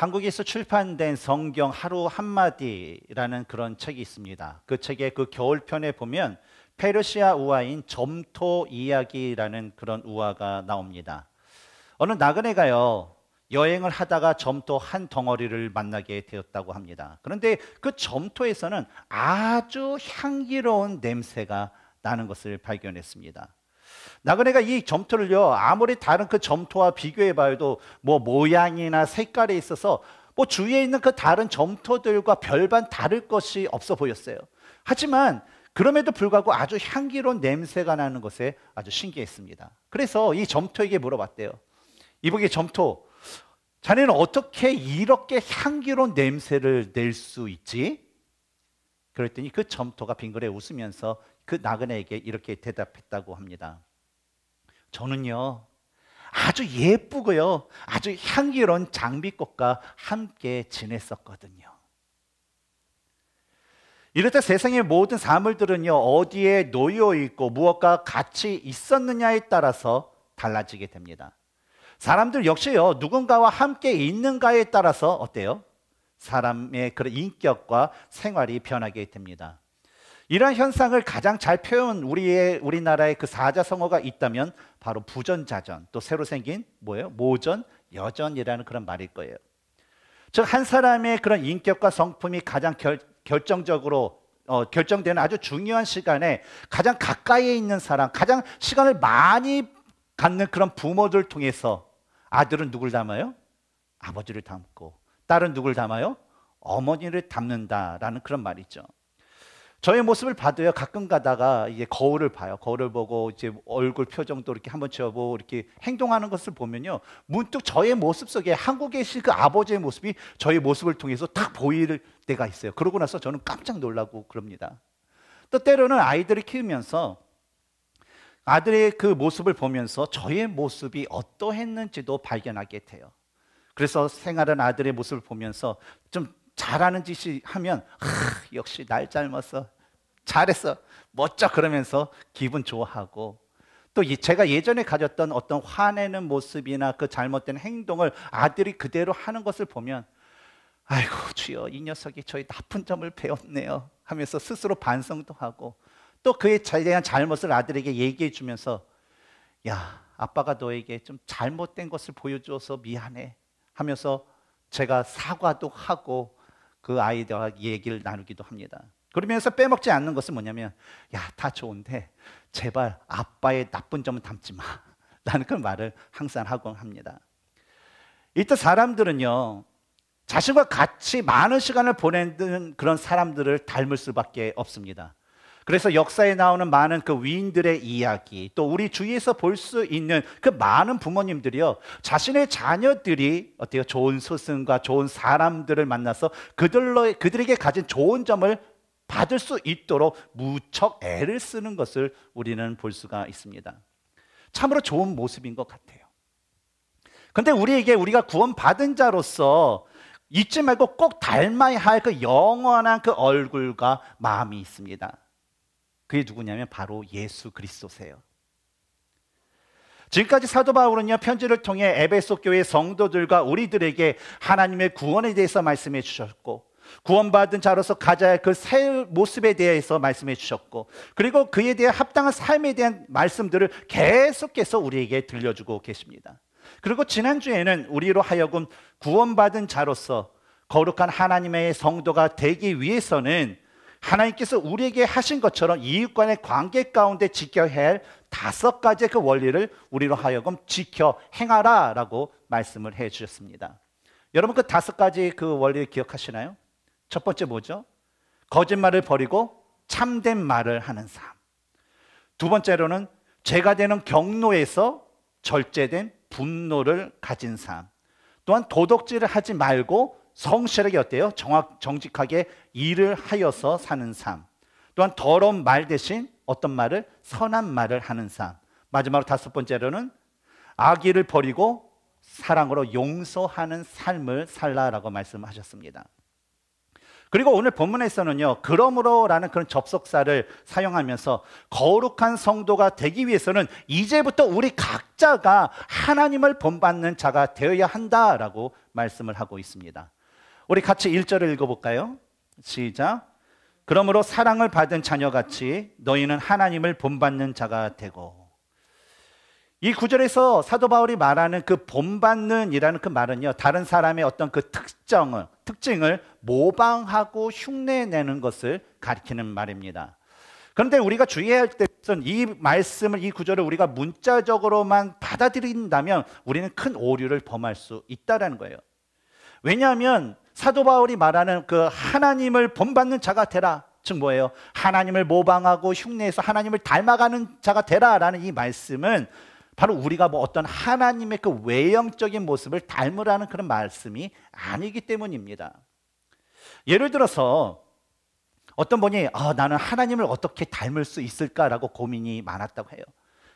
한국에서 출판된 성경 하루 한마디라는 그런 책이 있습니다. 그 책의 그 겨울편에 보면 페르시아 우화인 점토 이야기라는 그런 우화가 나옵니다. 어느 나그네가요. 여행을 하다가 점토 한 덩어리를 만나게 되었다고 합니다. 그런데 그 점토에서는 아주 향기로운 냄새가 나는 것을 발견했습니다. 나그네가 이 점토를요 아무리 다른 그 점토와 비교해봐도 뭐 모양이나 색깔에 있어서 뭐 주위에 있는 그 다른 점토들과 별반 다를 것이 없어 보였어요. 하지만 그럼에도 불구하고 아주 향기로운 냄새가 나는 것에 아주 신기했습니다. 그래서 이 점토에게 물어봤대요. 이보기 점토, 자네는 어떻게 이렇게 향기로운 냄새를 낼 수 있지? 그랬더니 그 점토가 빙그레 웃으면서 그 나그네에게 이렇게 대답했다고 합니다. 저는요 아주 예쁘고요 아주 향기로운 장미꽃과 함께 지냈었거든요. 이렇듯 세상의 모든 사물들은요 어디에 놓여 있고 무엇과 같이 있었느냐에 따라서 달라지게 됩니다. 사람들 역시요 누군가와 함께 있는가에 따라서 어때요? 사람의 그런 인격과 생활이 변하게 됩니다. 이런 현상을 가장 잘 표현 우리의 우리나라의 그 사자성어가 있다면 바로 부전자전 또 새로 생긴 뭐예요 모전 여전이라는 그런 말일 거예요. 즉 한 사람의 그런 인격과 성품이 가장 결, 결정적으로 어, 결정되는 아주 중요한 시간에 가장 가까이에 있는 사람, 가장 시간을 많이 갖는 그런 부모들 통해서 아들은 누굴 담아요 아버지를 담고 딸은 누굴 담아요 어머니를 담는다라는 그런 말이죠. 저의 모습을 봐도요 가끔 가다가 이제 거울을 봐요 거울을 보고 이제 얼굴 표정도 이렇게 한번 쳐보고 이렇게 행동하는 것을 보면요 문득 저의 모습 속에 한국에 계신 그 아버지의 모습이 저의 모습을 통해서 딱 보일 때가 있어요 그러고 나서 저는 깜짝 놀라고 그럽니다 또 때로는 아이들을 키우면서 아들의 그 모습을 보면서 저의 모습이 어떠했는지도 발견하게 돼요 그래서 생활한 아들의 모습을 보면서 좀 잘하는 짓이 하면 하, 역시 날 닮았어 잘했어 멋져 그러면서 기분 좋아하고 또 제가 예전에 가졌던 어떤 화내는 모습이나 그 잘못된 행동을 아들이 그대로 하는 것을 보면 아이고 주여 이 녀석이 저희 나쁜 점을 배웠네요 하면서 스스로 반성도 하고 또 그에 대한 잘못을 아들에게 얘기해 주면서 야 아빠가 너에게 좀 잘못된 것을 보여줘서 미안해 하면서 제가 사과도 하고 그 아이들과 얘기를 나누기도 합니다. 그러면서 빼먹지 않는 것은 뭐냐면 야다 좋은데 제발 아빠의 나쁜 점은 담지 마 라는 그 말을 항상 하곤 합니다. 이때 사람들은요 자신과 같이 많은 시간을 보내는 그런 사람들을 닮을 수밖에 없습니다. 그래서 역사에 나오는 많은 그 위인들의 이야기 또 우리 주위에서 볼 수 있는 그 많은 부모님들이요 자신의 자녀들이 어때요 좋은 스승과 좋은 사람들을 만나서 그들로 그들에게 가진 좋은 점을 받을 수 있도록 무척 애를 쓰는 것을 우리는 볼 수가 있습니다. 참으로 좋은 모습인 것 같아요. 근데 우리에게 우리가 구원받은 자로서 잊지 말고 꼭 닮아야 할 그 영원한 그 얼굴과 마음이 있습니다. 그게 누구냐면 바로 예수 그리스도세요. 지금까지 사도 바울은요 편지를 통해 에베소 교회 성도들과 우리들에게 하나님의 구원에 대해서 말씀해 주셨고 구원받은 자로서 가져야 할그새 모습에 대해서 말씀해 주셨고 그리고 그에 대해 합당한 삶에 대한 말씀들을 계속해서 우리에게 들려주고 계십니다. 그리고 지난주에는 우리로 하여금 구원받은 자로서 거룩한 하나님의 성도가 되기 위해서는 하나님께서 우리에게 하신 것처럼 이익관의 관계 가운데 지켜야 할 다섯 가지의 그 원리를 우리로 하여금 지켜 행하라라고 말씀을 해 주셨습니다. 여러분 그 다섯 가지 그 원리를 기억하시나요? 첫 번째 뭐죠? 거짓말을 버리고 참된 말을 하는 삶. 두 번째로는 죄가 되는 경로에서 절제된 분노를 가진 삶. 또한 도덕질을 하지 말고 성실하게 어때요? 정확 정직하게 일을 하여서 사는 삶. 또한 더러운 말 대신 어떤 말을 선한 말을 하는 삶. 마지막으로 다섯 번째로는 악의를 버리고 사랑으로 용서하는 삶을 살라라고 말씀하셨습니다. 그리고 오늘 본문에서는요, 그러므로라는 그런 접속사를 사용하면서 거룩한 성도가 되기 위해서는 이제부터 우리 각자가 하나님을 본받는 자가 되어야 한다라고 말씀을 하고 있습니다. 우리 같이 1절을 읽어볼까요? 시작. 그러므로 사랑을 받은 자녀같이 너희는 하나님을 본받는 자가 되고. 이 구절에서 사도 바울이 말하는 그 본받는이라는 그 말은요, 다른 사람의 어떤 그 특정을, 특징을 모방하고 흉내내는 것을 가리키는 말입니다. 그런데 우리가 주의할 것은 이 말씀을, 이 구절을 우리가 문자적으로만 받아들인다면 우리는 큰 오류를 범할 수있다는 거예요. 왜냐하면 사도 바울이 말하는 그 하나님을 본받는 자가 되라. 즉 뭐예요? 하나님을 모방하고 흉내에서 하나님을 닮아가는 자가 되라라는 이 말씀은 바로 우리가 뭐 어떤 하나님의 그 외형적인 모습을 닮으라는 그런 말씀이 아니기 때문입니다. 예를 들어서 어떤 분이 아, 나는 하나님을 어떻게 닮을 수 있을까라고 고민이 많았다고 해요.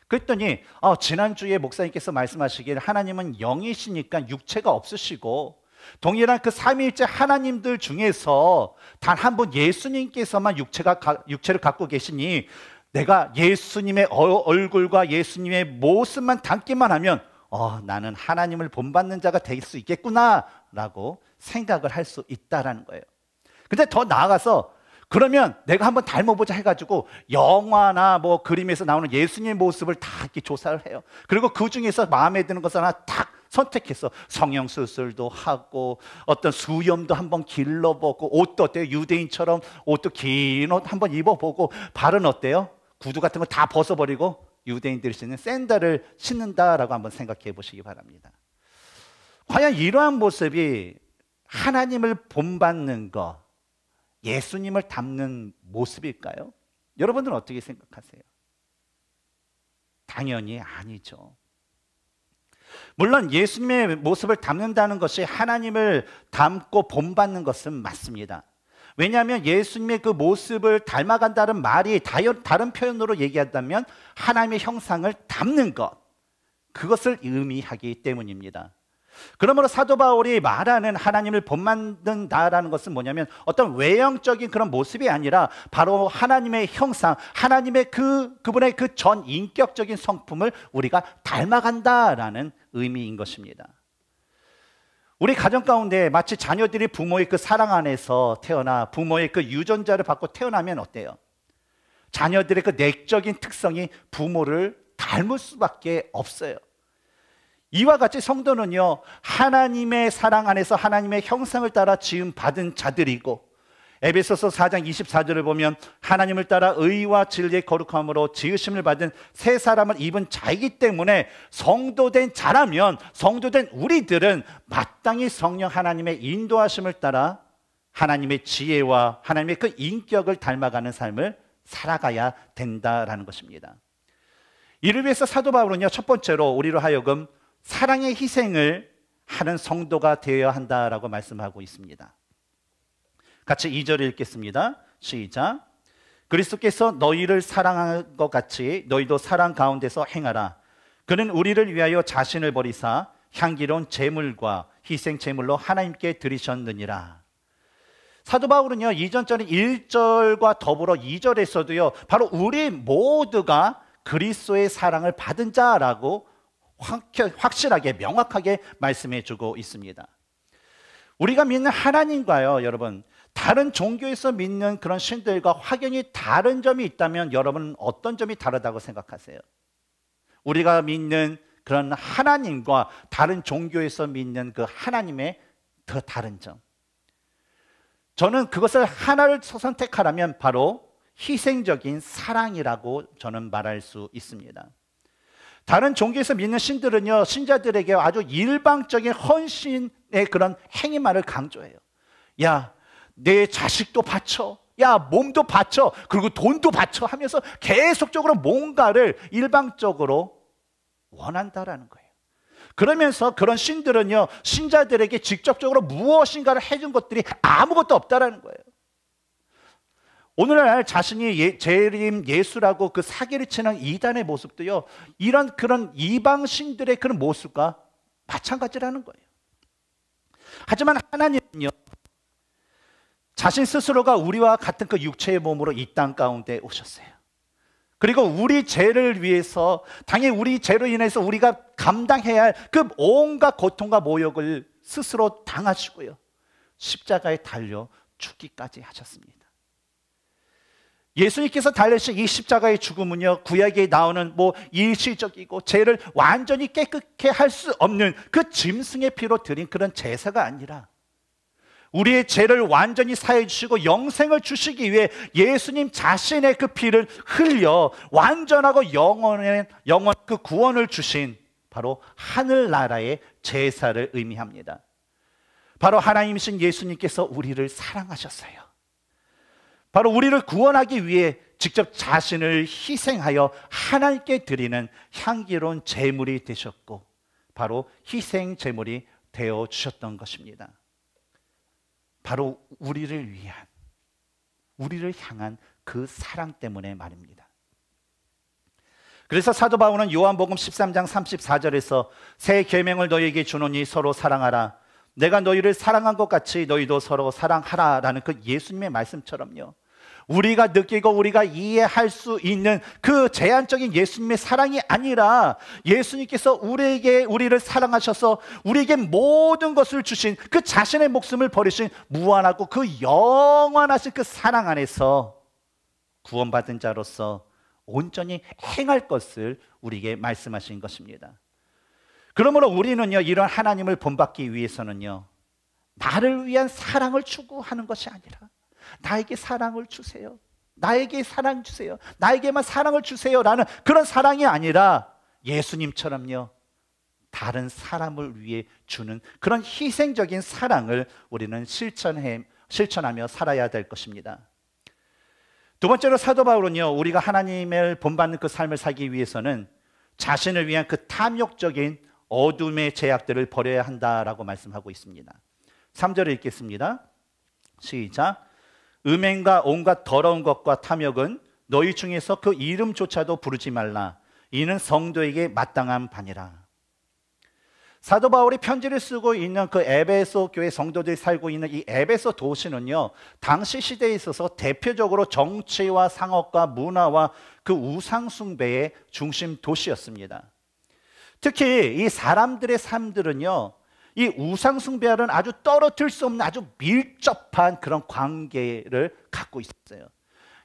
그랬더니 아, 지난주에 목사님께서 말씀하시길 하나님은 영이시니까 육체가 없으시고 동일한 그 삼위일체 하나님들 중에서 단 한 분 예수님께서만 육체가 육체를 갖고 계시니 내가 예수님의 얼굴과 예수님의 모습만 닮기만 하면 어, 나는 하나님을 본받는 자가 될 수 있겠구나라고 생각을 할 수 있다라는 거예요. 근데 더 나아가서 그러면 내가 한번 닮아보자 해가지고 영화나 뭐 그림에서 나오는 예수님의 모습을 다 이렇게 조사를 해요. 그리고 그 중에서 마음에 드는 것을 하나 탁 선택해서 성형 수술도 하고 어떤 수염도 한번 길러보고 옷도 어때요? 유대인처럼 옷도 긴 옷 한번 입어보고 발은 어때요? 구두 같은 거 다 벗어버리고 유대인들이 신는 샌들을 신는다라고 한번 생각해 보시기 바랍니다. 과연 이러한 모습이 하나님을 본받는 것, 예수님을 닮는 모습일까요? 여러분들은 어떻게 생각하세요? 당연히 아니죠. 물론 예수님의 모습을 닮는다는 것이 하나님을 닮고 본받는 것은 맞습니다. 왜냐하면 예수님의 그 모습을 닮아간다는 말이 다른 표현으로 얘기한다면 하나님의 형상을 닮는 것. 그것을 의미하기 때문입니다. 그러므로 사도 바울이 말하는 하나님을 본받는다라는 것은 뭐냐면 어떤 외형적인 그런 모습이 아니라 바로 하나님의 형상, 하나님의 그 그분의 그 전 인격적인 성품을 우리가 닮아간다라는 의미인 것입니다. 우리 가정 가운데 마치 자녀들이 부모의 그 사랑 안에서 태어나 부모의 그 유전자를 받고 태어나면 어때요? 자녀들의 그 내적인 특성이 부모를 닮을 수밖에 없어요. 이와 같이 성도는요, 하나님의 사랑 안에서 하나님의 형상을 따라 지음 받은 자들이고, 에베소서 4장 24절을 보면 하나님을 따라 의와 진리의 거룩함으로 지으심을 받은 새 사람을 입은 자이기 때문에 성도된 자라면 성도된 우리들은 마땅히 성령 하나님의 인도하심을 따라 하나님의 지혜와 하나님의 그 인격을 닮아가는 삶을 살아가야 된다라는 것입니다. 이를 위해서 사도 바울은요, 첫 번째로 우리로 하여금 사랑의 희생을 하는 성도가 되어야 한다라고 말씀하고 있습니다. 같이 2절 읽겠습니다. 시작. 그리스도께서 너희를 사랑한 것 같이 너희도 사랑 가운데서 행하라. 그는 우리를 위하여 자신을 버리사 향기로운 제물과 희생 제물로 하나님께 드리셨느니라. 사도 바울은요, 이전절인 1절과 더불어 2절에서도요, 바로 우리 모두가 그리스도의 사랑을 받은 자라고 확실하게 명확하게 말씀해 주고 있습니다. 우리가 믿는 하나님과요, 여러분, 다른 종교에서 믿는 그런 신들과 확연히 다른 점이 있다면 여러분은 어떤 점이 다르다고 생각하세요? 우리가 믿는 그런 하나님과 다른 종교에서 믿는 그 하나님의 더 다른 점. 저는 그것을 하나를 선택하라면 바로 희생적인 사랑이라고 저는 말할 수 있습니다. 다른 종교에서 믿는 신들은요, 신자들에게 아주 일방적인 헌신의 그런 행위만을 강조해요. 야, 내 자식도 바쳐. 야, 몸도 바쳐. 그리고 돈도 바쳐 하면서 계속적으로 뭔가를 일방적으로 원한다라는 거예요. 그러면서 그런 신들은요, 신자들에게 직접적으로 무엇인가를 해준 것들이 아무것도 없다라는 거예요. 오늘날 자신이 예, 재림 예수라고 그 사기를 치는 이단의 모습도요, 이런 그런 이방신들의 그런 모습과 마찬가지라는 거예요. 하지만 하나님은요, 자신 스스로가 우리와 같은 그 육체의 몸으로 이 땅 가운데 오셨어요. 그리고 우리 죄를 위해서 당연히 우리 죄로 인해서 우리가 감당해야 할 그 온갖 고통과 모욕을 스스로 당하시고요. 십자가에 달려 죽기까지 하셨습니다. 예수님께서 달려신 이 십자가의 죽음은요 구약에 나오는 뭐 일시적이고 죄를 완전히 깨끗게 할 수 없는 그 짐승의 피로 드린 그런 제사가 아니라 우리의 죄를 완전히 사해 주시고 영생을 주시기 위해 예수님 자신의 그 피를 흘려 완전하고 영원한 영원 그 구원을 주신 바로 하늘 나라의 제사를 의미합니다. 바로 하나님이신 예수님께서 우리를 사랑하셨어요. 바로 우리를 구원하기 위해 직접 자신을 희생하여 하나님께 드리는 향기로운 제물이 되셨고 바로 희생 제물이 되어 주셨던 것입니다. 바로 우리를 위한 우리를 향한 그 사랑 때문에 말입니다. 그래서 사도 바울은 요한복음 13장 34절에서 새 계명을 너희에게 주노니 서로 사랑하라. 내가 너희를 사랑한 것 같이 너희도 서로 사랑하라라는 그 예수님의 말씀처럼요. 우리가 느끼고 우리가 이해할 수 있는 그 제한적인 예수님의 사랑이 아니라 예수님께서 우리에게 우리를 사랑하셔서 우리에게 모든 것을 주신 그 자신의 목숨을 버리신 무한하고 그 영원하신 그 사랑 안에서 구원받은 자로서 온전히 행할 것을 우리에게 말씀하신 것입니다. 그러므로 우리는요, 이런 하나님을 본받기 위해서는요, 나를 위한 사랑을 추구하는 것이 아니라 나에게 사랑을 주세요. 나에게 사랑 주세요. 나에게만 사랑을 주세요. 라는 그런 사랑이 아니라 예수님처럼요. 다른 사람을 위해 주는 그런 희생적인 사랑을 우리는 실천해, 실천하며 살아야 될 것입니다. 두 번째로 사도 바울은요, 우리가 하나님을 본받는 그 삶을 살기 위해서는 자신을 위한 그 탐욕적인 어둠의 제약들을 버려야 한다라고 말씀하고 있습니다. 3절을 읽겠습니다. 시작. 음행과 온갖 더러운 것과 탐욕은 너희 중에서 그 이름조차도 부르지 말라. 이는 성도에게 마땅한 반이라. 사도 바울이 편지를 쓰고 있는 그 에베소 교회 성도들이 살고 있는 이 에베소 도시는요, 당시 시대에 있어서 대표적으로 정치와 상업과 문화와 그 우상숭배의 중심 도시였습니다. 특히 이 사람들의 삶들은요, 이 우상 숭배와는 아주 떨어뜨릴 수 없는 아주 밀접한 그런 관계를 갖고 있었어요.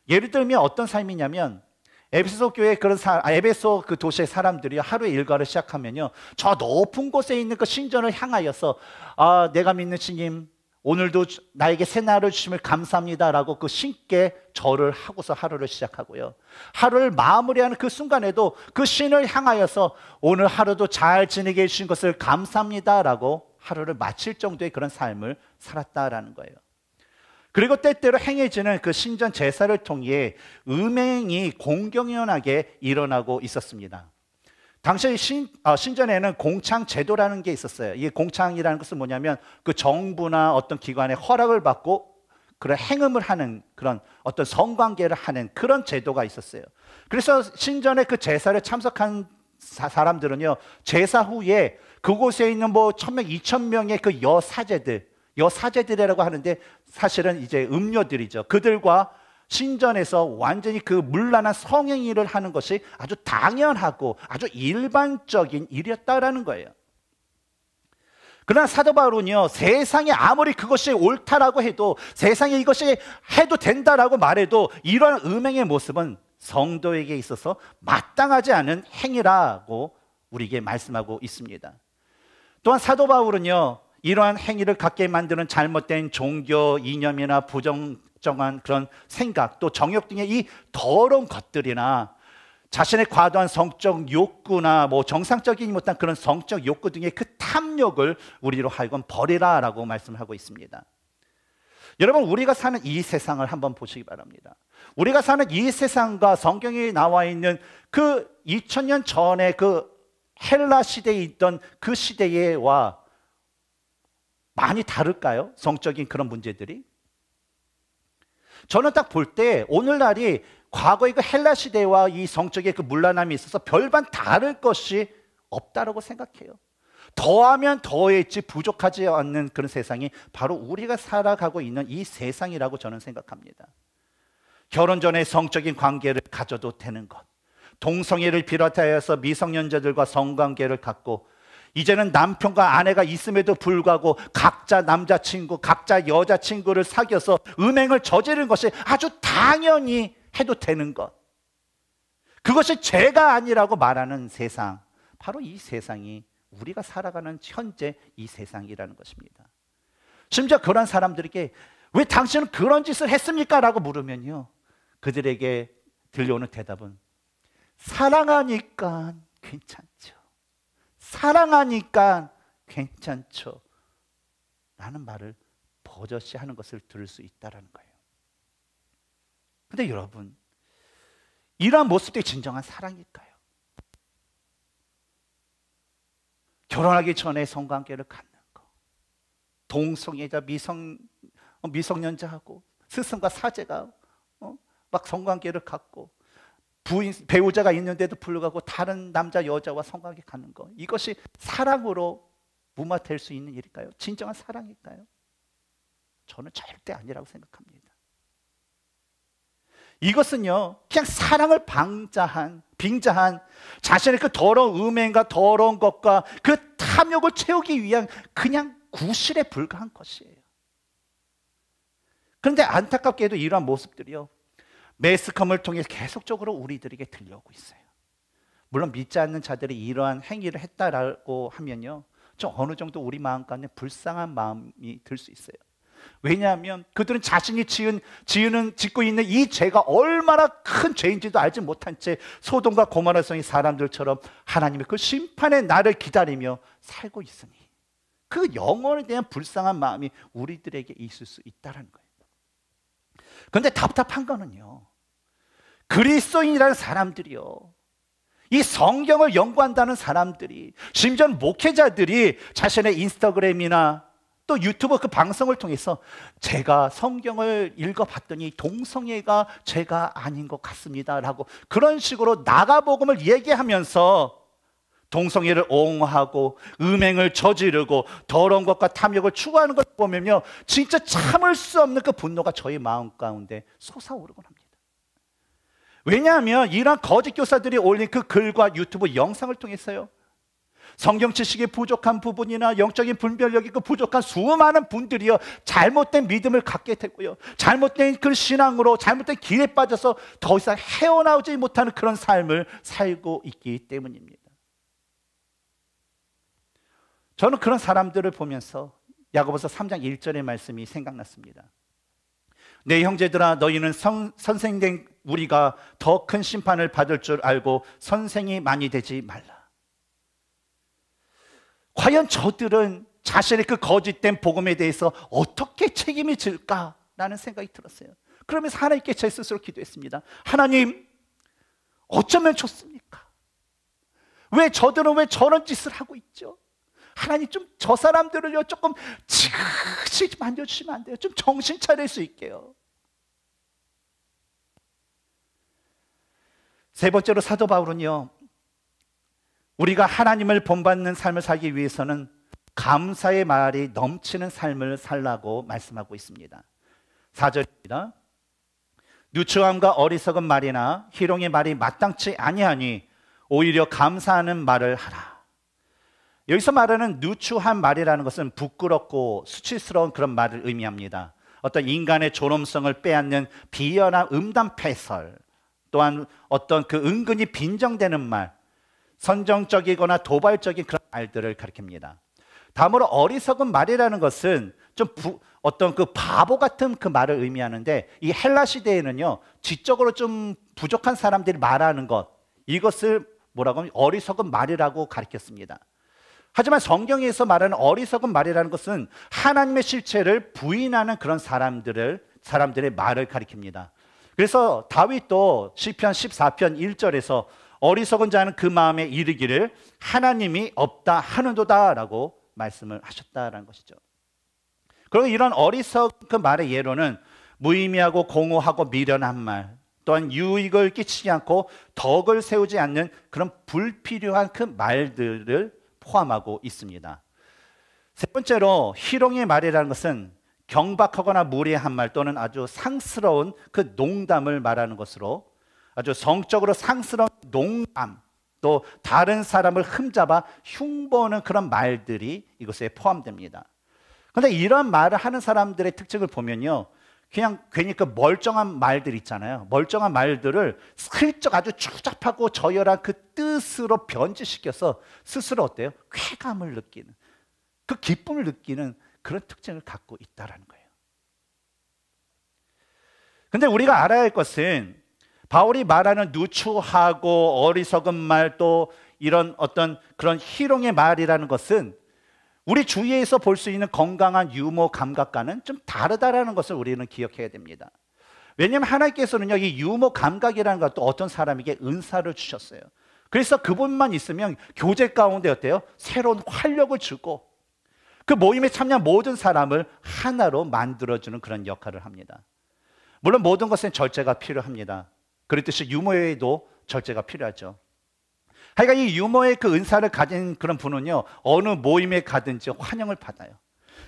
예를 들면 어떤 삶이냐면 에베소 교회 그런 사, 아, 에베소 그 도시의 사람들이 하루의 일과를 시작하면요. 저 높은 곳에 있는 그 신전을 향하여서 아, 내가 믿는 신님 오늘도 나에게 새 날을 주심을 감사합니다라고 그 신께 절을 하고서 하루를 시작하고요. 하루를 마무리하는 그 순간에도 그 신을 향하여서 오늘 하루도 잘 지내게 해주신 것을 감사합니다라고 하루를 마칠 정도의 그런 삶을 살았다라는 거예요. 그리고 때때로 행해지는 그 신전 제사를 통해 음행이 공경연하게 일어나고 있었습니다. 당시 신, 어, 신전에는 공창 제도라는 게 있었어요. 이게 공창이라는 것은 뭐냐면 그 정부나 어떤 기관의 허락을 받고 그런 행음을 하는 그런 어떤 성관계를 하는 그런 제도가 있었어요. 그래서 신전에 그 제사를 참석한 사, 사람들은요, 제사 후에 그곳에 있는 뭐 천명, 이천명의 그 여사제들, 여사제들이라고 하는데 사실은 이제 음료들이죠. 그들과 신전에서 완전히 그 물란한 성행위를 하는 것이 아주 당연하고 아주 일반적인 일이었다라는 거예요. 그러나 사도 바울은요, 세상에 아무리 그것이 옳다라고 해도 세상에 이것이 해도 된다라고 말해도 이러한 음행의 모습은 성도에게 있어서 마땅하지 않은 행위라고 우리에게 말씀하고 있습니다. 또한 사도 바울은요, 이러한 행위를 갖게 만드는 잘못된 종교 이념이나 부정 정한 그런 생각 또 정욕 등의 이 더러운 것들이나 자신의 과도한 성적 욕구나 뭐정상적인 못한 그런 성적 욕구 등의 그 탐욕을 우리로 하여금 버리라라고 말씀을 하고 있습니다. 여러분 우리가 사는 이 세상을 한번 보시기 바랍니다. 우리가 사는 이 세상과 성경에 나와 있는 그 2000년 전에 그 헬라 시대에 있던 그 시대와 많이 다를까요? 성적인 그런 문제들이? 저는 딱 볼 때 오늘날이 과거의 그 헬라 시대와 이 성적의 그 문란함이 있어서 별반 다를 것이 없다라고 생각해요. 더하면 더했지 부족하지 않는 그런 세상이 바로 우리가 살아가고 있는 이 세상이라고 저는 생각합니다. 결혼 전에 성적인 관계를 가져도 되는 것. 동성애를 비롯하여서 미성년자들과 성관계를 갖고 이제는 남편과 아내가 있음에도 불구하고 각자 남자친구, 각자 여자친구를 사귀어서 음행을 저지른 것이 아주 당연히 해도 되는 것. 그것이 죄가 아니라고 말하는 세상. 바로 이 세상이 우리가 살아가는 현재 이 세상이라는 것입니다. 심지어 그런 사람들에게 왜 당신은 그런 짓을 했습니까? 라고 물으면요. 그들에게 들려오는 대답은 사랑하니까 괜찮죠. 사랑하니까 괜찮죠. 라는 말을 버젓이 하는 것을 들을 수 있다라는 거예요. 근데 여러분, 이러한 모습이 진정한 사랑일까요? 결혼하기 전에 성관계를 갖는 거, 동성애자 미성 어, 미성년자하고 스승과 사제가 어? 막 성관계를 갖고 부인, 배우자가 있는데도 불구하고 다른 남자 여자와 성관계 갖는 것. 이것이 사랑으로 무마될 수 있는 일일까요? 진정한 사랑일까요? 저는 절대 아니라고 생각합니다. 이것은요 그냥 사랑을 방자한 빙자한 자신의 그 더러운 음행과 더러운 것과 그 탐욕을 채우기 위한 그냥 구실에 불과한 것이에요. 그런데 안타깝게도 이러한 모습들이요 매스컴을 통해 계속적으로 우리들에게 들려오고 있어요. 물론 믿지 않는 자들이 이러한 행위를 했다라고 하면요. 좀 어느 정도 우리 마음 가운 불쌍한 마음이 들 수 있어요. 왜냐하면 그들은 자신이 지은 지은 짓고 있는 이 죄가 얼마나 큰 죄인지도 알지 못한 채 소돔과 고모라 성이 사람들처럼 하나님의 그 심판의 날을 기다리며 살고 있으니 그 영혼에 대한 불쌍한 마음이 우리들에게 있을 수있다는 거예요. 그런데 답답한 거는요. 그리스도인이라는 사람들이요. 이 성경을 연구한다는 사람들이 심지어 목회자들이 자신의 인스타그램이나 또 유튜브 그 방송을 통해서 제가 성경을 읽어봤더니 동성애가 죄가 아닌 것 같습니다라고 그런 식으로 나가복음을 얘기하면서 동성애를 옹호하고 음행을 저지르고 더러운 것과 탐욕을 추구하는 걸 보면요 진짜 참을 수 없는 그 분노가 저희 마음 가운데 솟아오르곤 합니다. 왜냐하면 이러한 거짓 교사들이 올린 그 글과 유튜브 영상을 통해서요. 성경 지식이 부족한 부분이나 영적인 분별력이 그 부족한 수많은 분들이요. 잘못된 믿음을 갖게 되고요 잘못된 그 신앙으로 잘못된 길에 빠져서 더 이상 헤어나오지 못하는 그런 삶을 살고 있기 때문입니다. 저는 그런 사람들을 보면서 야고보서 3장 1절의 말씀이 생각났습니다. 내 형제들아 너희는 선생된 우리가 더 큰 심판을 받을 줄 알고 선생이 많이 되지 말라. 과연 저들은 자신의 그 거짓된 복음에 대해서 어떻게 책임이 질까라는 생각이 들었어요. 그러면서 하나님께 제 스스로 기도했습니다. 하나님, 어쩌면 좋습니까? 왜 저들은 왜 저런 짓을 하고 있죠? 하나님 좀 저사람들을 조금 지그시 만져주시면 안 돼요? 좀 정신 차릴 수 있게요. 세 번째로 사도 바울은요, 우리가 하나님을 본받는 삶을 살기 위해서는 감사의 말이 넘치는 삶을 살라고 말씀하고 있습니다. 4절입니다. 누추함과 어리석은 말이나 희롱의 말이 마땅치 아니하니 오히려 감사하는 말을 하라. 여기서 말하는 누추한 말이라는 것은 부끄럽고 수치스러운 그런 말을 의미합니다. 어떤 인간의 존엄성을 빼앗는 비열한 음담패설, 또한 어떤 그 은근히 빈정되는 말, 선정적이거나 도발적인 그런 말들을 가리킵니다. 다음으로 어리석은 말이라는 것은 좀 부, 어떤 그 바보 같은 그 말을 의미하는데 이 헬라 시대에는요 지적으로 좀 부족한 사람들이 말하는 것 이것을 뭐라고 하면 어리석은 말이라고 가리켰습니다. 하지만 성경에서 말하는 어리석은 말이라는 것은 하나님의 실체를 부인하는 그런 사람들을 사람들의 말을 가리킵니다. 그래서 다윗도 시편 14편 1절에서 어리석은 자는 그 마음에 이르기를 하나님이 없다 하는도다라고 말씀을 하셨다라는 것이죠. 그리고 이런 어리석은 그 말의 예로는 무의미하고 공허하고 미련한 말, 또한 유익을 끼치지 않고 덕을 세우지 않는 그런 불필요한 그 말들을 포함하고 있습니다. 세 번째로 희롱의 말이라는 것은 경박하거나 무례한 말 또는 아주 상스러운 그 농담을 말하는 것으로 아주 성적으로 상스러운 농담 또 다른 사람을 흠잡아 흉보는 그런 말들이 이것에 포함됩니다. 그런데 이런 말을 하는 사람들의 특징을 보면요. 그냥 괜히 그 멀쩡한 말들 있잖아요. 멀쩡한 말들을 슬쩍 아주 추잡하고 저열한 그 뜻으로 변질시켜서 스스로 어때요? 쾌감을 느끼는 그 기쁨을 느끼는 그런 특징을 갖고 있다라는 거예요. 근데 우리가 알아야 할 것은 바울이 말하는 누추하고 어리석은 말 또 이런 어떤 그런 희롱의 말이라는 것은 우리 주위에서 볼 수 있는 건강한 유머 감각과는 좀 다르다라는 것을 우리는 기억해야 됩니다. 왜냐하면 하나님께서는요 이 유머 감각이라는 것도 어떤 사람에게 은사를 주셨어요. 그래서 그분만 있으면 교제 가운데 어때요? 새로운 활력을 주고 그 모임에 참여한 모든 사람을 하나로 만들어주는 그런 역할을 합니다. 물론 모든 것은 절제가 필요합니다. 그렇듯이 유머에도 절제가 필요하죠. 하여간 이 유머의 그 은사를 가진 그런 분은요, 어느 모임에 가든지 환영을 받아요.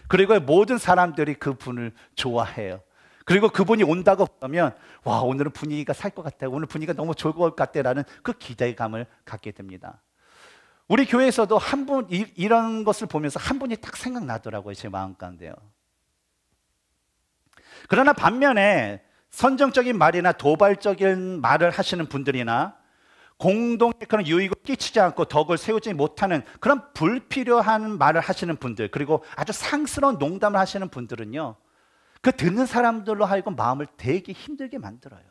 그리고 모든 사람들이 그 분을 좋아해요. 그리고 그분이 온다고 하면, 와, 오늘은 분위기가 살 것 같아. 요 오늘 분위기가 너무 좋을 것 같아. 요 라는 그 기대감을 갖게 됩니다. 우리 교회에서도 한 분, 이런 것을 보면서 한 분이 딱 생각나더라고요. 제 마음 가운데요. 그러나 반면에 선정적인 말이나 도발적인 말을 하시는 분들이나 공동의 그런 유익을 끼치지 않고 덕을 세우지 못하는 그런 불필요한 말을 하시는 분들 그리고 아주 상스러운 농담을 하시는 분들은요 그 듣는 사람들로 하여금 마음을 되게 힘들게 만들어요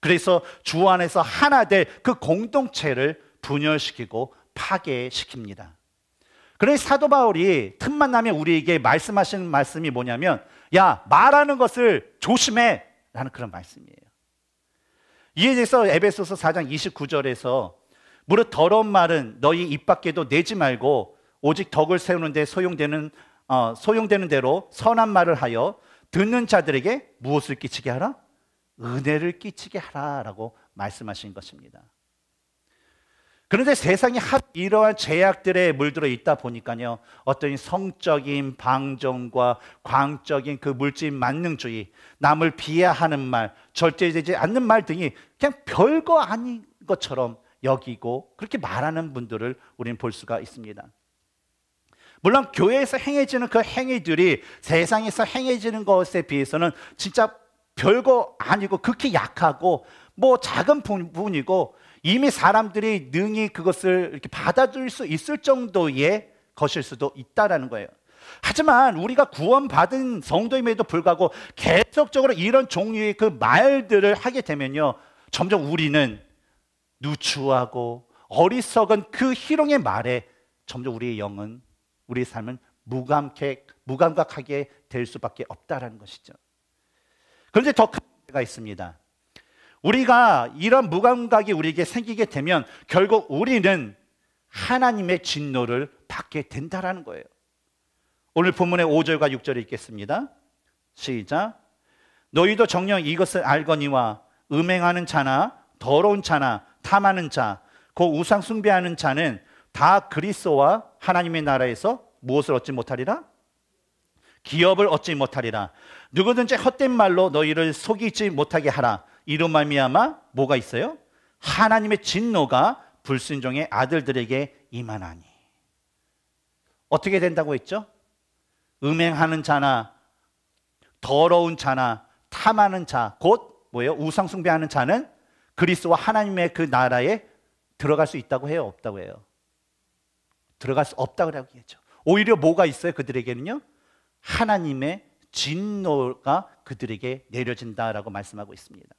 그래서 주 안에서 하나 될 그 공동체를 분열시키고 파괴시킵니다. 그래서 사도 바울이 틈만 나면 우리에게 말씀하시는 말씀이 뭐냐면 야 말하는 것을 조심해 라는 그런 말씀이에요. 이에 대해서 에베소서 4장 29절에서 무릇 더러운 말은 너희 입 밖에도 내지 말고 오직 덕을 세우는데 소용되는 어, 소용되는 대로 선한 말을 하여 듣는 자들에게 무엇을 끼치게 하라? 은혜를 끼치게 하라라고 말씀하신 것입니다. 그런데 세상이 이러한 제약들에 물들어 있다 보니까요. 어떤 성적인 방정과 광적인 그 물질 만능주의, 남을 비하하는 말, 절제되지 않는 말 등이 그냥 별거 아닌 것처럼 여기고 그렇게 말하는 분들을 우리는 볼 수가 있습니다. 물론 교회에서 행해지는 그 행위들이 세상에서 행해지는 것에 비해서는 진짜 별거 아니고 극히 약하고 뭐 작은 부분이고 이미 사람들이 능히 그것을 이렇게 받아들일 수 있을 정도의 것일 수도 있다라는 거예요. 하지만 우리가 구원받은 성도임에도 불구하고 계속적으로 이런 종류의 그 말들을 하게 되면요. 점점 우리는 누추하고 어리석은 그 희롱의 말에 점점 우리의 영은 우리의 삶은 무감객, 무감각하게 될 수밖에 없다라는 것이죠. 그런데 더 큰 문제가 있습니다. 우리가 이런 무감각이 우리에게 생기게 되면 결국 우리는 하나님의 진노를 받게 된다라는 거예요. 오늘 본문의 5절과 6절이 있겠습니다. 시작. 너희도 정녕 이것을 알거니와 음행하는 자나 더러운 자나 탐하는 자, 곧 우상 숭배하는 자는 다그리스와 하나님의 나라에서 무엇을 얻지 못하리라? 기업을 얻지 못하리라. 누구든지 헛된 말로 너희를 속이지 못하게 하라. 이로 말미암아 뭐가 있어요? 하나님의 진노가 불순종의 아들들에게 임하나니. 어떻게 된다고 했죠? 음행하는 자나 더러운 자나 탐하는 자, 곧 뭐예요? 우상 숭배하는 자는 그리스와 하나님의 그 나라에 들어갈 수 있다고 해요, 없다고 해요. 들어갈 수 없다고 이야기했죠. 오히려 뭐가 있어요? 그들에게는요. 하나님의 진노가 그들에게 내려진다라고 말씀하고 있습니다.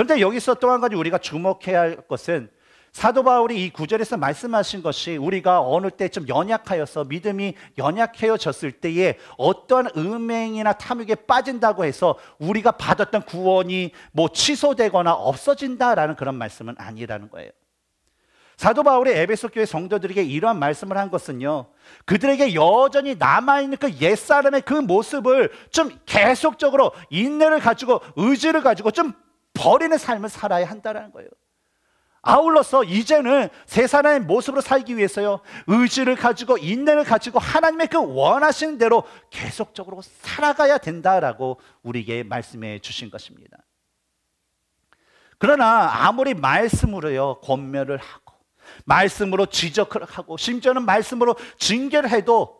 그런데 여기서 또 한 가지 우리가 주목해야 할 것은 사도 바울이 이 구절에서 말씀하신 것이 우리가 어느 때 좀 연약하여서 믿음이 연약해졌을 때에 어떠한 음행이나 탐욕에 빠진다고 해서 우리가 받았던 구원이 뭐 취소되거나 없어진다라는 그런 말씀은 아니라는 거예요. 사도 바울이 에베소 교회 성도들에게 이러한 말씀을 한 것은요. 그들에게 여전히 남아있는 그 옛사람의 그 모습을 좀 계속적으로 인내를 가지고 의지를 가지고 좀 버리는 삶을 살아야 한다는 거예요. 아울러서 이제는 세상의 모습으로 살기 위해서요, 의지를 가지고 인내를 가지고 하나님의 그 원하시는 대로 계속적으로 살아가야 된다라고 우리에게 말씀해 주신 것입니다. 그러나 아무리 말씀으로요, 권면을 하고, 말씀으로 지적을 하고, 심지어는 말씀으로 징계를 해도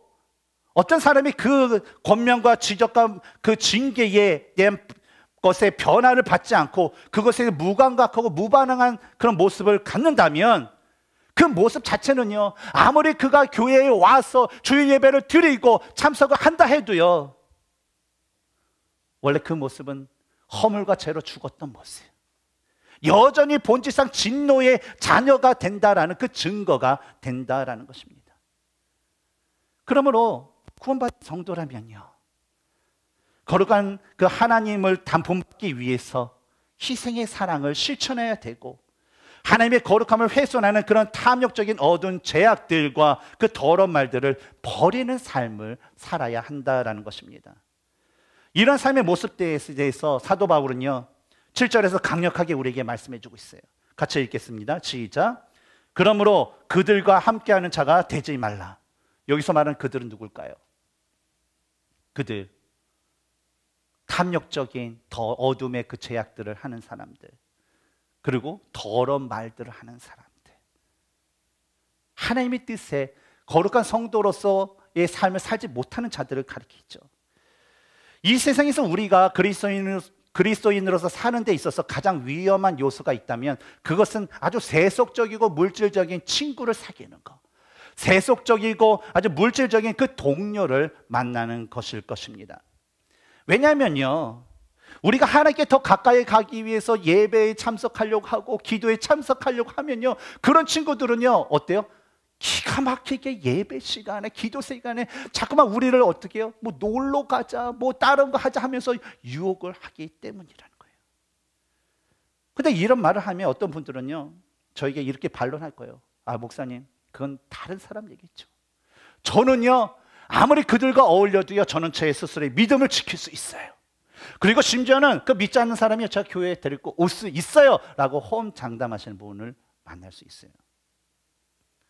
어떤 사람이 그 권면과 지적과 그 징계에 대한 것에 변화를 받지 않고 그것에 무감각하고 무반응한 그런 모습을 갖는다면 그 모습 자체는요, 아무리 그가 교회에 와서 주일 예배를 드리고 참석을 한다 해도요, 원래 그 모습은 허물과 죄로 죽었던 모습. 여전히 본질상 진노의 자녀가 된다라는 그 증거가 된다라는 것입니다. 그러므로 구원받은 성도라면요, 거룩한 그 하나님을 담보받기 위해서 희생의 사랑을 실천해야 되고 하나님의 거룩함을 훼손하는 그런 탐욕적인 어두운 죄악들과 그 더러운 말들을 버리는 삶을 살아야 한다라는 것입니다. 이런 삶의 모습에 대해서 사도 바울은요. 7절에서 강력하게 우리에게 말씀해 주고 있어요. 같이 읽겠습니다. 시작. 그러므로 그들과 함께하는 자가 되지 말라. 여기서 말하는 그들은 누굴까요? 그들 탐욕적인 더 어둠의 그 제약들을 하는 사람들 그리고 더러운 말들을 하는 사람들 하나님의 뜻에 거룩한 성도로서의 삶을 살지 못하는 자들을 가리키죠 이 세상에서 우리가 그리스도인으로, 그리스도인으로서 사는 데 있어서 가장 위험한 요소가 있다면 그것은 아주 세속적이고 물질적인 친구를 사귀는 것 세속적이고 아주 물질적인 그 동료를 만나는 것일 것입니다 왜냐면요. 우리가 하나님께 더 가까이 가기 위해서 예배에 참석하려고 하고 기도에 참석하려고 하면요. 그런 친구들은요. 어때요? 기가 막히게 예배 시간에 기도 시간에 자꾸만 우리를 어떻게 해요? 뭐 놀러 가자, 뭐 다른 거 하자 하면서 유혹을 하기 때문이라는 거예요. 근데 이런 말을 하면 어떤 분들은요. 저에게 이렇게 반론할 거예요. 아, 목사님, 그건 다른 사람 얘기죠. 저는요. 아무리 그들과 어울려도요, 저는 제 스스로의 믿음을 지킬 수 있어요. 그리고 심지어는 그 믿지 않는 사람이 제가 교회에 데리고 올 수 있어요. 라고 호 장담하시는 분을 만날 수 있어요.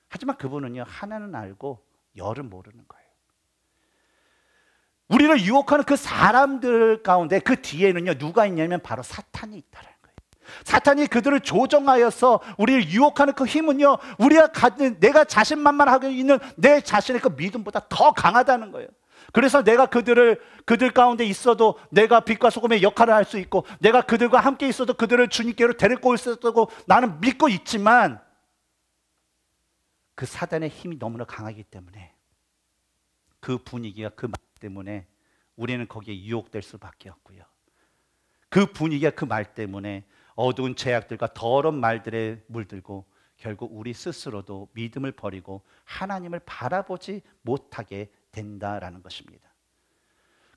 하지만 그분은요, 하나는 알고 열은 모르는 거예요. 우리를 유혹하는 그 사람들 가운데 그 뒤에는요, 누가 있냐면 바로 사탄이 있다라. 사탄이 그들을 조정하여서 우리를 유혹하는 그 힘은요, 우리가 가진 내가 자신만만하게 있는 내 자신의 그 믿음보다 더 강하다는 거예요. 그래서 내가 그들을 그들 가운데 있어도 내가 빛과 소금의 역할을 할 수 있고 내가 그들과 함께 있어도 그들을 주님께로 데리고 올수다고 나는 믿고 있지만 그 사단의 힘이 너무나 강하기 때문에 그 분위기가 그말 때문에 우리는 거기에 유혹될 수밖에 없고요. 그 분위기가 그말 때문에 어두운 죄악들과 더러운 말들에 물들고 결국 우리 스스로도 믿음을 버리고 하나님을 바라보지 못하게 된다라는 것입니다.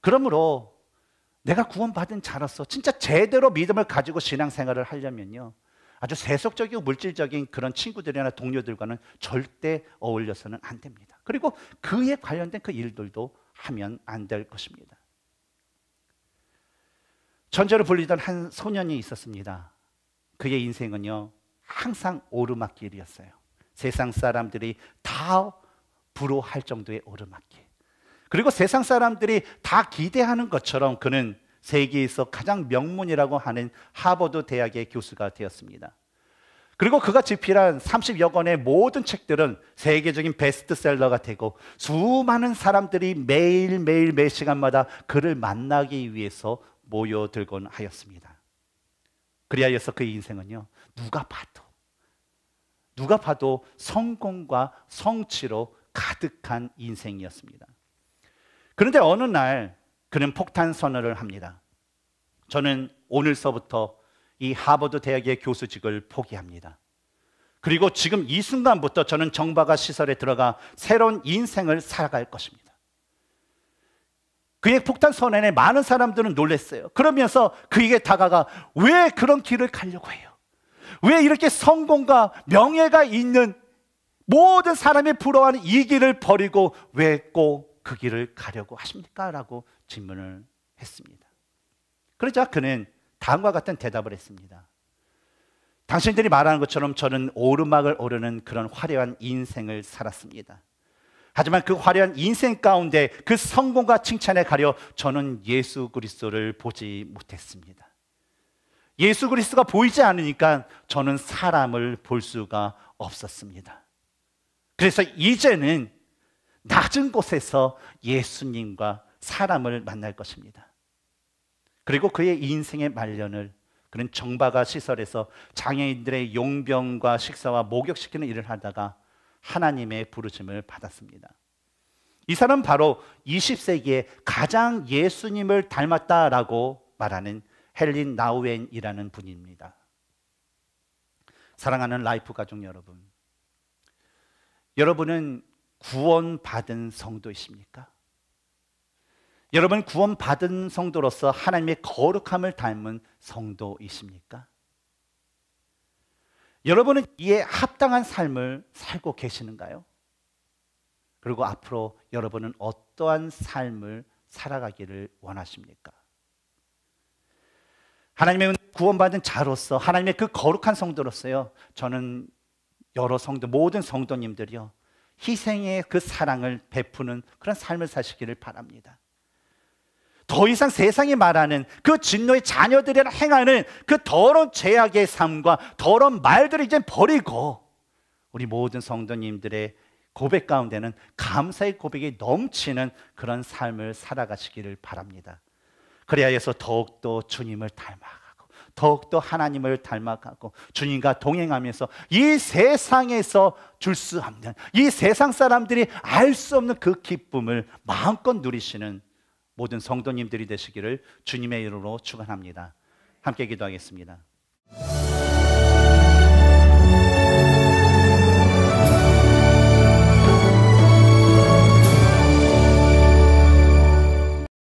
그러므로 내가 구원받은 자로서 진짜 제대로 믿음을 가지고 신앙생활을 하려면요. 아주 세속적이고 물질적인 그런 친구들이나 동료들과는 절대 어울려서는 안 됩니다. 그리고 그에 관련된 그 일들도 하면 안 될 것입니다. 전제로 불리던 한 소년이 있었습니다. 그의 인생은요, 항상 오르막길이었어요. 세상 사람들이 다 부러할 정도의 오르막길. 그리고 세상 사람들이 다 기대하는 것처럼 그는 세계에서 가장 명문이라고 하는 하버드 대학의 교수가 되었습니다. 그리고 그가 집필한 30여 권의 모든 책들은 세계적인 베스트셀러가 되고 수많은 사람들이 매일매일 매 시간마다 그를 만나기 위해서 모여들곤 하였습니다. 그리하여서 그의 인생은요, 누가 봐도, 누가 봐도 성공과 성취로 가득한 인생이었습니다. 그런데 어느 날 그는 폭탄 선언을 합니다. 저는 오늘서부터 이 하버드 대학의 교수직을 포기합니다. 그리고 지금 이 순간부터 저는 정박아 시설에 들어가 새로운 인생을 살아갈 것입니다. 그의 폭탄 선언에 많은 사람들은 놀랐어요. 그러면서 그에게 다가가 왜 그런 길을 가려고 해요? 왜 이렇게 성공과 명예가 있는 모든 사람이 부러워하는 이 길을 버리고 왜 꼭 그 길을 가려고 하십니까? 라고 질문을 했습니다. 그러자 그는 다음과 같은 대답을 했습니다. 당신들이 말하는 것처럼 저는 오르막을 오르는 그런 화려한 인생을 살았습니다. 하지만 그 화려한 인생 가운데 그 성공과 칭찬에 가려 저는 예수 그리스도를 보지 못했습니다. 예수 그리스도가 보이지 않으니까 저는 사람을 볼 수가 없었습니다. 그래서 이제는 낮은 곳에서 예수님과 사람을 만날 것입니다. 그리고 그의 인생의 말년을 그는 정바가 시설에서 장애인들의 용병과 식사와 목욕시키는 일을 하다가 하나님의 부르심을 받았습니다. 이 사람 바로 20세기에 가장 예수님을 닮았다라고 말하는 헬린 나우엔이라는 분입니다. 사랑하는 라이프 가족 여러분, 여러분은 구원받은 성도이십니까? 여러분 구원받은 성도로서 하나님의 거룩함을 닮은 성도이십니까? 여러분은 이에 합당한 삶을 살고 계시는가요? 그리고 앞으로 여러분은 어떠한 삶을 살아가기를 원하십니까? 하나님의 구원받은 자로서 하나님의 그 거룩한 성도로서요. 저는 여러 성도 모든 성도님들이요. 희생의 그 사랑을 베푸는 그런 삶을 사시기를 바랍니다. 더 이상 세상이 말하는 그 진노의 자녀들이라 행하는 그 더러운 죄악의 삶과 더러운 말들을 이제 버리고 우리 모든 성도님들의 고백 가운데는 감사의 고백이 넘치는 그런 삶을 살아가시기를 바랍니다. 그래야 해서 더욱더 주님을 닮아가고 더욱더 하나님을 닮아가고 주님과 동행하면서 이 세상에서 줄 수 없는 이 세상 사람들이 알 수 없는 그 기쁨을 마음껏 누리시는 모든 성도님들이 되시기를 주님의 이름으로 축원합니다. 함께 기도하겠습니다.